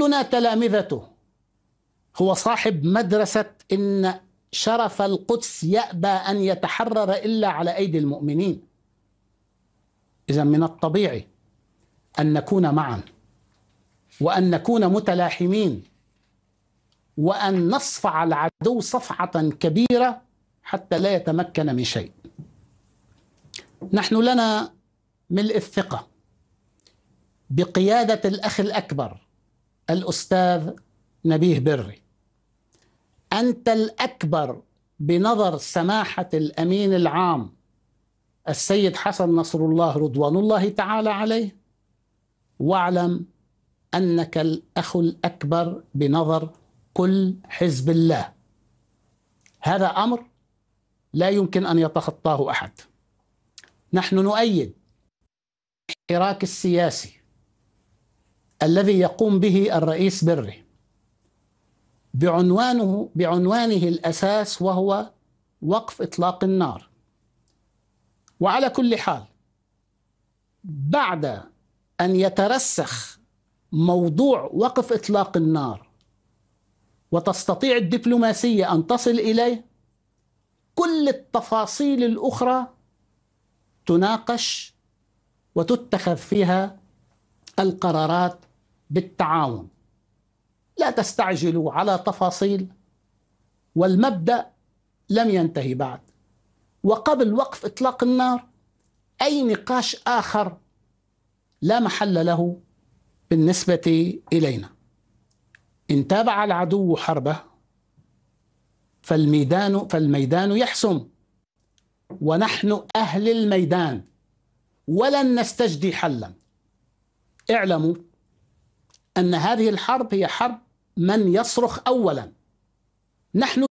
كلنا تلامذته هو صاحب مدرسة إن شرف القدس يأبى أن يتحرر إلا على أيدي المؤمنين إذا من الطبيعي أن نكون معا وأن نكون متلاحمين وأن نصفع العدو صفعة كبيرة حتى لا يتمكن من شيء نحن لنا ملء الثقة بقيادة الأخ الأكبر الأستاذ نبيه بري أنت الأكبر بنظر سماحة الأمين العام السيد حسن نصر الله رضوان الله تعالى عليه واعلم أنك الأخ الأكبر بنظر كل حزب الله هذا أمر لا يمكن أن يتخطاه أحد نحن نؤيد الحراك السياسي الذي يقوم به الرئيس بري بعنوانه بعنوانه الاساس وهو وقف اطلاق النار وعلى كل حال بعد ان يترسخ موضوع وقف اطلاق النار وتستطيع الدبلوماسيه ان تصل اليه كل التفاصيل الاخرى تناقش وتتخذ فيها القرارات بالتعاون لا تستعجلوا على تفاصيل والمبدا لم ينتهي بعد وقبل وقف اطلاق النار اي نقاش اخر لا محل له بالنسبه الينا ان تابع العدو حربه فالميدان فالميدان يحسم ونحن اهل الميدان ولن نستجدي حلا اعلموا أن هذه الحرب هي حرب من يصرخ أولا نحن